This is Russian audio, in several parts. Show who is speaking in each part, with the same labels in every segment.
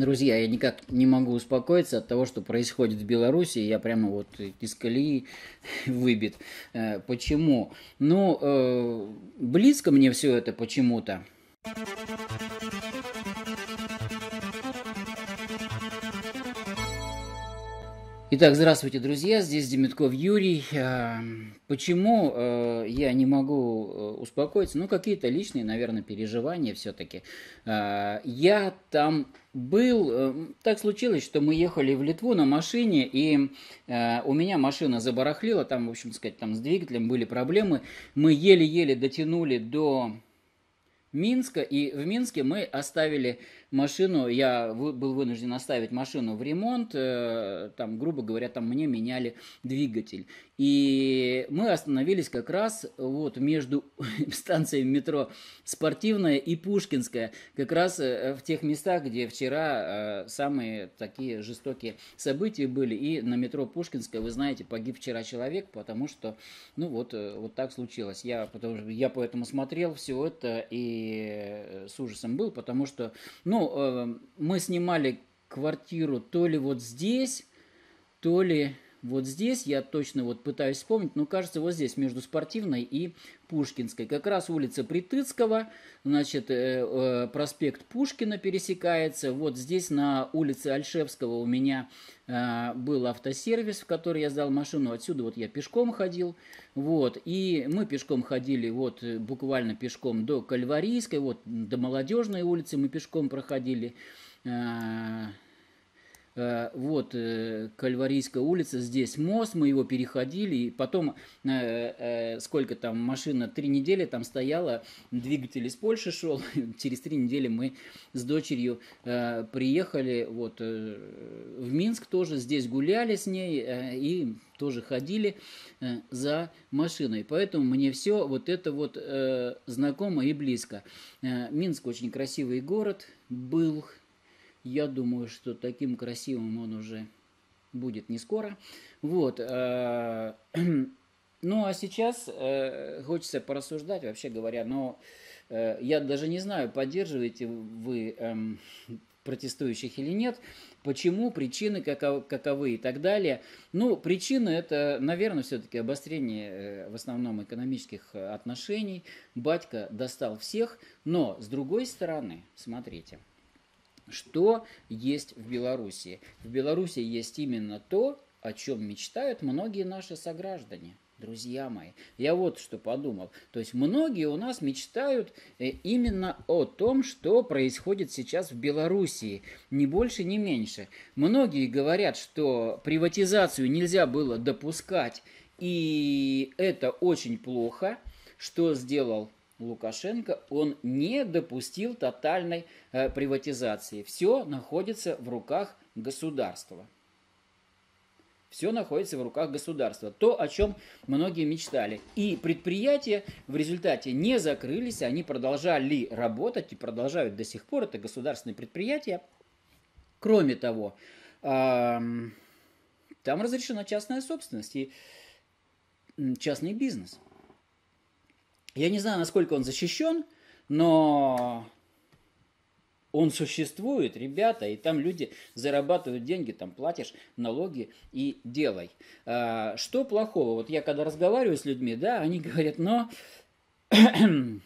Speaker 1: Друзья, я никак не могу успокоиться от того, что происходит в Беларуси. Я прямо вот из колеи выбит. Э, почему? Ну, э, близко мне все это почему-то. Итак, здравствуйте, друзья. Здесь Демитков Юрий. Эм, почему э, я не могу э, успокоиться? Ну, какие-то личные, наверное, переживания все-таки. Э, я там был. Так случилось, что мы ехали в Литву на машине, и у меня машина забарахлила. Там, в общем сказать, там с двигателем были проблемы. Мы еле-еле дотянули до Минска, и в Минске мы оставили машину, я был вынужден оставить машину в ремонт, э, там, грубо говоря, там мне меняли двигатель. И мы остановились как раз вот между станциями метро Спортивная и Пушкинская, как раз э, в тех местах, где вчера э, самые такие жестокие события были. И на метро Пушкинская, вы знаете, погиб вчера человек, потому что, ну вот, вот так случилось. Я, потому, я поэтому смотрел все это и с ужасом был, потому что, ну, ну, э, мы снимали квартиру то ли вот здесь, то ли вот здесь, я точно вот пытаюсь вспомнить, но кажется вот здесь, между Спортивной и Пушкинской. Как раз улица Притыцкого, значит, э, э, проспект Пушкина пересекается. Вот здесь на улице Альшевского у меня э, был автосервис, в который я сдал машину. Отсюда вот я пешком ходил. Вот. И мы пешком ходили вот буквально пешком до Кальварийской, вот до Молодежной улицы мы пешком проходили Э, вот э, Кальварийская улица, здесь мост, мы его переходили, и потом э, сколько там машина, три недели там стояла, двигатель из Польши шел, через три недели мы с дочерью приехали вот в Минск тоже, здесь гуляли с ней и тоже ходили за машиной. Поэтому мне все вот это вот знакомо и близко. Минск очень красивый город был, я думаю, что таким красивым он уже будет не скоро. Вот. Э, ну а сейчас э, хочется порассуждать, вообще говоря, но э, я даже не знаю, поддерживаете вы эм, протестующих или нет, почему, причины каковы и так далее. Ну, причины это, наверное, все-таки обострение в основном экономических отношений. Батька достал всех, но с другой стороны, смотрите – что есть в Беларуси? В Беларуси есть именно то, о чем мечтают многие наши сограждане. Друзья мои, я вот что подумал. То есть многие у нас мечтают э, именно о том, что происходит сейчас в Белоруссии, ни больше, ни меньше. Многие говорят, что приватизацию нельзя было допускать, и это очень плохо. Что сделал Лукашенко, он не допустил тотальной э, приватизации. Все находится в руках государства. Все находится в руках государства. То, о чем многие мечтали. И предприятия в результате не закрылись, они продолжали работать и продолжают до сих пор. Это государственные предприятия. Кроме того, там разрешена частная собственность и частный бизнес – я не знаю, насколько он защищен, но он существует, ребята, и там люди зарабатывают деньги, там платишь налоги и делай. А, что плохого? Вот я когда разговариваю с людьми, да, они говорят, но Э,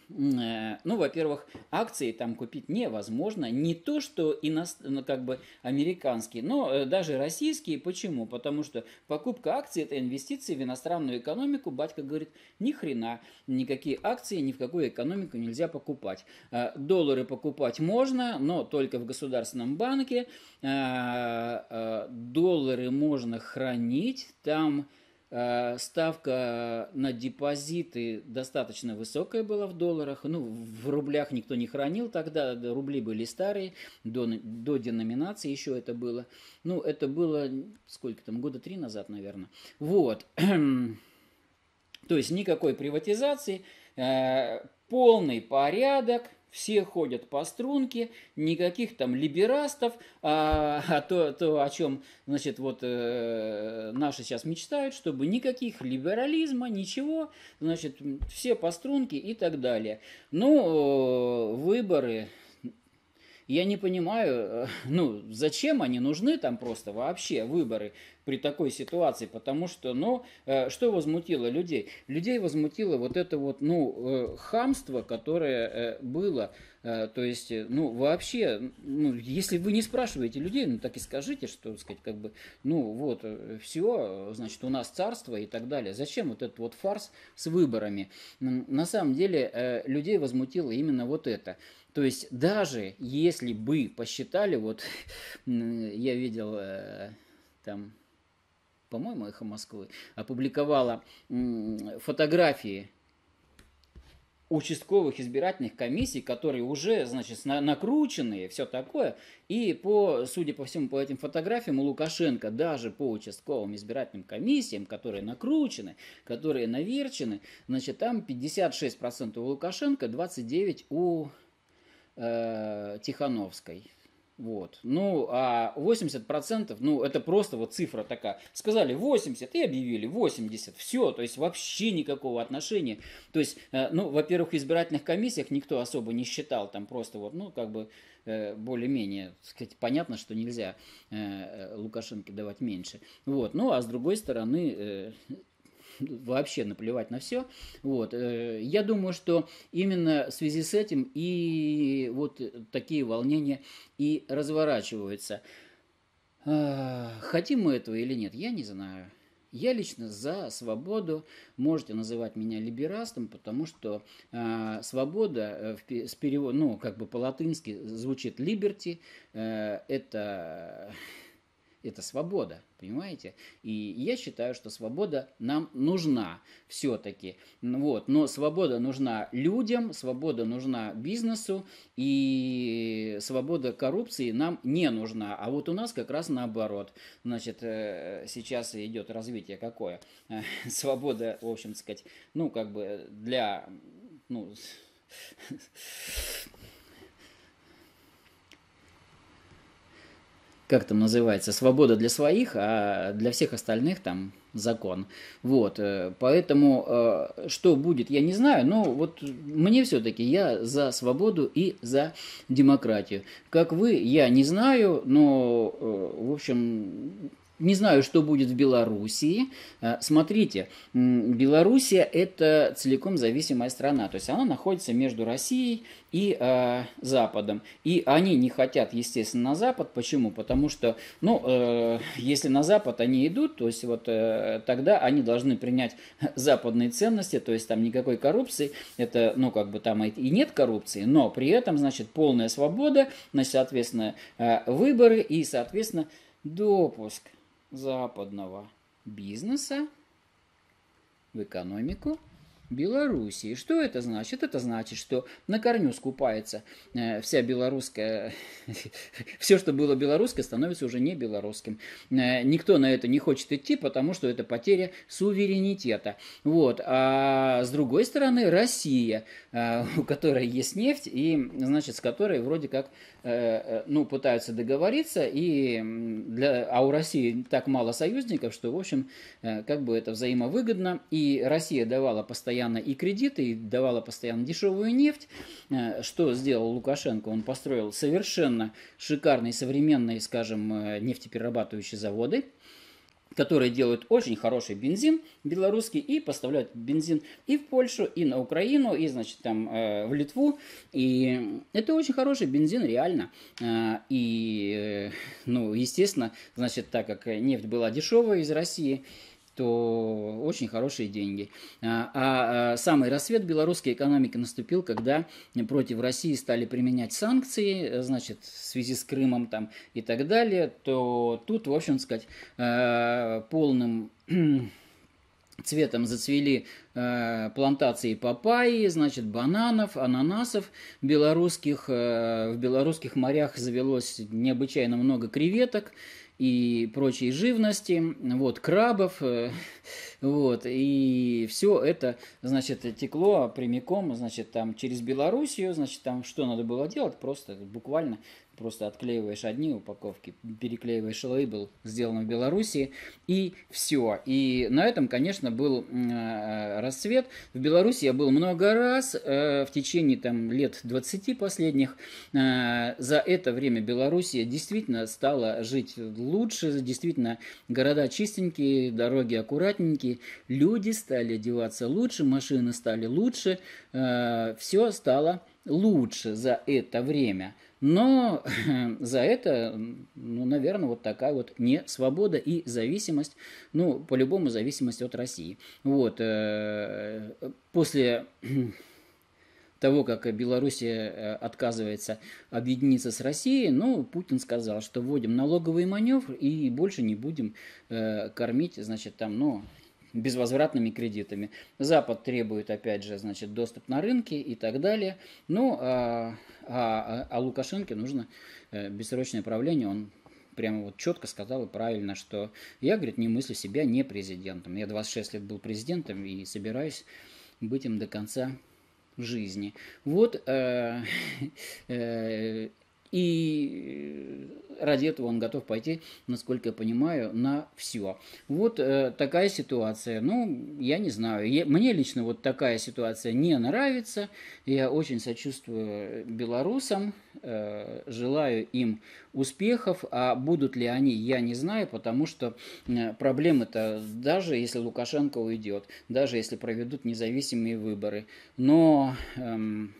Speaker 1: ну, во-первых, акции там купить невозможно. Не то, что иност... ну, как бы американские, но э, даже российские. Почему? Потому что покупка акций – это инвестиции в иностранную экономику. Батька говорит, ни хрена, никакие акции ни в какую экономику нельзя покупать. Э, доллары покупать можно, но только в государственном банке. Доллары можно хранить, там Э, ставка на депозиты достаточно высокая была в долларах. Ну, в рублях никто не хранил тогда, рубли были старые, до, до деноминации еще это было. Ну, это было, сколько там, года три назад, наверное. Вот. То есть никакой приватизации, э, полный порядок – все ходят по струнке, никаких там либерастов, а, а то, то, о чем, значит, вот э, наши сейчас мечтают, чтобы никаких либерализма, ничего, значит, все по струнке и так далее. Ну, э, выборы, я не понимаю, э, ну, зачем они нужны там просто вообще, выборы при такой ситуации, потому что, ну, э, что возмутило людей? Людей возмутило вот это вот, ну, э, хамство, которое э, было, то есть, ну, вообще, ну, если вы не спрашиваете людей, ну, так и скажите, что, так сказать, как бы, ну, вот, все, значит, у нас царство и так далее. Зачем вот этот вот фарс с выборами? На самом деле, людей возмутило именно вот это. То есть даже если бы посчитали, вот я видел там по-моему, «Эхо Москвы», опубликовала фотографии участковых избирательных комиссий, которые уже, значит, накрученные, все такое. И по, судя по всему, по этим фотографиям у Лукашенко даже по участковым избирательным комиссиям, которые накручены, которые наверчены, значит, там 56% у Лукашенко, 29% у э, Тихановской. Вот. Ну, а 80%, ну, это просто вот цифра такая. Сказали 80 и объявили 80. Все, то есть вообще никакого отношения. То есть, э, ну, во-первых, в избирательных комиссиях никто особо не считал, там просто вот, ну, как бы э, более-менее, сказать, понятно, что нельзя э, Лукашенко давать меньше. Вот. Ну, а с другой стороны, вообще наплевать на все. Вот. Э, я думаю, что именно в связи с этим и вот такие волнения и разворачиваются. А, хотим мы этого или нет, я не знаю. Я лично за свободу. Можете называть меня либерастом, потому что э, свобода э, с перевод, ну как бы по латински звучит liberty. Э, это это свобода, понимаете? И я считаю, что свобода нам нужна все-таки. Ну вот. Но свобода нужна людям, свобода нужна бизнесу, и свобода коррупции нам не нужна. А вот у нас как раз наоборот. Значит, э, сейчас идет развитие какое? Свобода, в общем сказать, ну, как бы э, для... Ну, как там называется, свобода для своих, а для всех остальных там закон. Вот, э, поэтому э, что будет, я не знаю, но вот мне все-таки я за свободу и за демократию. Как вы, я не знаю, но, э, в общем, не знаю, что будет в Белоруссии. Э, смотрите, Белоруссия – это целиком зависимая страна. То есть она находится между Россией и э, Западом. И они не хотят, естественно, на Запад. Почему? Потому что, ну, э, если на Запад они идут, то есть вот э, тогда они должны принять западные ценности, то есть там никакой коррупции. Это, ну, как бы там и нет коррупции, но при этом, значит, полная свобода, значит, соответственно, э, выборы и, соответственно, допуск западного бизнеса в экономику Белоруссии. Что это значит? Это значит, что на корню скупается э, вся белорусская... Все, что было белорусское, становится уже не белорусским. Э, никто на это не хочет идти, потому что это потеря суверенитета. Вот. А с другой стороны, Россия, э, у которой есть нефть, и, значит, с которой вроде как, ну, пытаются договориться, и для... а у России так мало союзников, что, в общем, как бы это взаимовыгодно, и Россия давала постоянно постоянно и кредиты, и давала постоянно дешевую нефть. Э, что сделал Лукашенко? Он построил совершенно шикарные современные, скажем, э, нефтеперерабатывающие заводы которые делают очень хороший бензин белорусский и поставляют бензин и в Польшу, и на Украину, и, значит, там э, в Литву. И это очень хороший бензин, реально. Э, и, э, ну, естественно, значит, так как нефть была дешевая из России, э, то очень хорошие деньги. А, а, а самый рассвет белорусской экономики наступил, когда против России стали применять санкции, значит, в связи с Крымом там и так далее, то тут, в общем сказать, а, полным цветом зацвели э, плантации папайи, значит, бананов, ананасов белорусских. Э, в белорусских морях завелось необычайно много креветок и прочей живности, вот, крабов, э, вот, и все это, значит, текло прямиком, значит, там через Белоруссию, значит, там что надо было делать, просто буквально просто отклеиваешь одни упаковки, переклеиваешь лейбл, сделанный в Беларуси, и все. И на этом, конечно, был э, расцвет. В Беларуси я был много раз, э, в течение там лет 20 последних. Э, за это время Белоруссия действительно стала жить лучше, действительно города чистенькие, дороги аккуратненькие, люди стали одеваться лучше, машины стали лучше, все стало лучше за это время. Но за это, ну, наверное, вот такая вот не свобода и зависимость, ну, по-любому зависимость от России. Вот, э, после того, как Белоруссия э, отказывается объединиться с Россией, ну, Путин сказал, что вводим налоговый маневр и больше не будем э, кормить, значит, там, ну, безвозвратными кредитами. Запад требует, опять же, значит, доступ на рынки и так далее. Ну, а, а, а Лукашенко нужно э, бессрочное правление, он прямо вот четко сказал и правильно, что я, говорит, не мыслю себя не президентом. Я 26 лет был президентом и собираюсь быть им до конца жизни. Вот э, э, и э, ради этого он готов пойти, насколько я понимаю, на все. Вот э, такая ситуация. Ну, я не знаю. Я, мне лично вот такая ситуация не нравится. Я очень сочувствую белорусам, э, желаю им успехов, а будут ли они, я не знаю, потому что э, проблемы-то даже если Лукашенко уйдет, даже если проведут независимые выборы, но... Эм,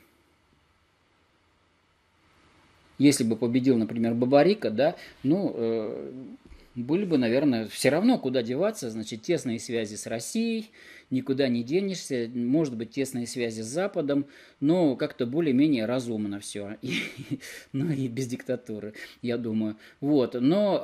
Speaker 1: если бы победил, например, Бабарика, да, ну, э, были бы, наверное, все равно куда деваться, значит, тесные связи с Россией, никуда не денешься, может быть, тесные связи с Западом, но как-то более-менее разумно все, ну и без диктатуры, я думаю. Вот, но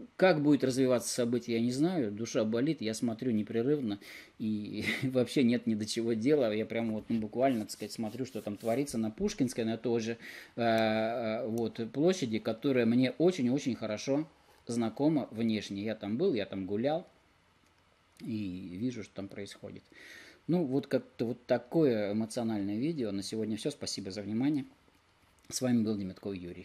Speaker 1: э, как будет развиваться событие, я не знаю, душа болит, я смотрю непрерывно, и вообще нет ни до чего дела, я прям вот ну, буквально, так сказать, смотрю, что там творится на Пушкинской, на той же э, э, вот площади, которая мне очень-очень хорошо знакомо внешне. Я там был, я там гулял и вижу, что там происходит. Ну, вот как-то вот такое эмоциональное видео. На сегодня все. Спасибо за внимание. С вами был Демятков Юрий.